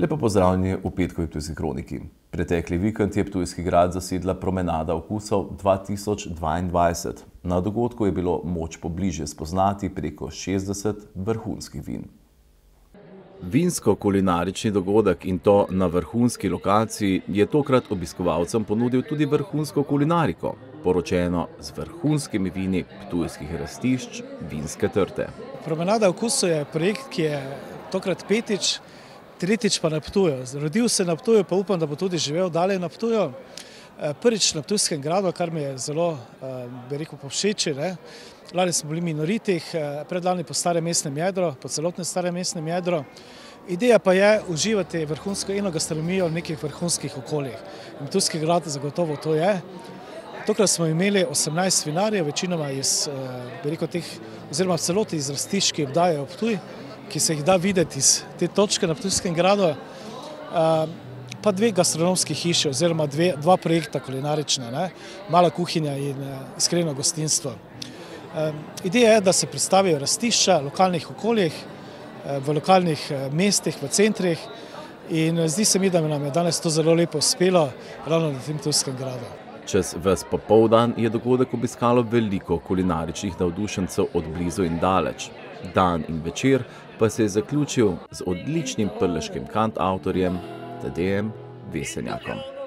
Lepo pozdravljeni v petkovi Ptujski kroniki. Pretekli vikend je Ptujski grad zasedla promenada okusov 2022. Na dogodku je bilo moč pobliže spoznati preko 60 vrhunskih vin. Vinsko-kulinarični dogodek in to na vrhunski lokaciji je tokrat obiskovalcem ponudil tudi vrhunsko kulinariko, poročeno z vrhunskimi vini ptujskih rastišč Vinske trte. Promenada okusov je projekt, ki je tokrat petič, tretjič pa naptujo. Rodil se naptujo, pa upam, da bo tudi živel dalje naptujo. Eh, prvič na Ptujskem gradu, kar mi je zelo, eh, bi rekel, povšeči. Lani smo bili minoritih, eh, predlani po starem mestnem jedro, po celotnem starem mestnem jedro. Ideja pa je uživati vrhunsko eno gastronomijo v nekih vrhunskih okoljih. In Ptujski grad zagotovo to je. Tokrat smo imeli 18 vinarjev, večinoma iz, bi rekel, teh, oziroma celoti iz rastiških obdaje ob Ptuji ki se jih da videti iz te točke na Ptujskem gradu, eh, pa dve gastronomski hiše oziroma dva projekta kulinarična, mala kuhinja in eh, iskreno gostinstvo. Eh, ideja je, da se predstavijo rastišča v lokalnih okoljih, v lokalnih mestih, v centrih in zdi se mi, da nam je danes to zelo lepo uspelo ravno na tem Ptujskem gradu. Čez ves popoldan je dogodek obiskalo veliko kulinaričnih navdušencev od blizu in daleč dan in večer pa se je zaključil z odličnim prleškim kant avtorjem Tadejem Vesenjakom.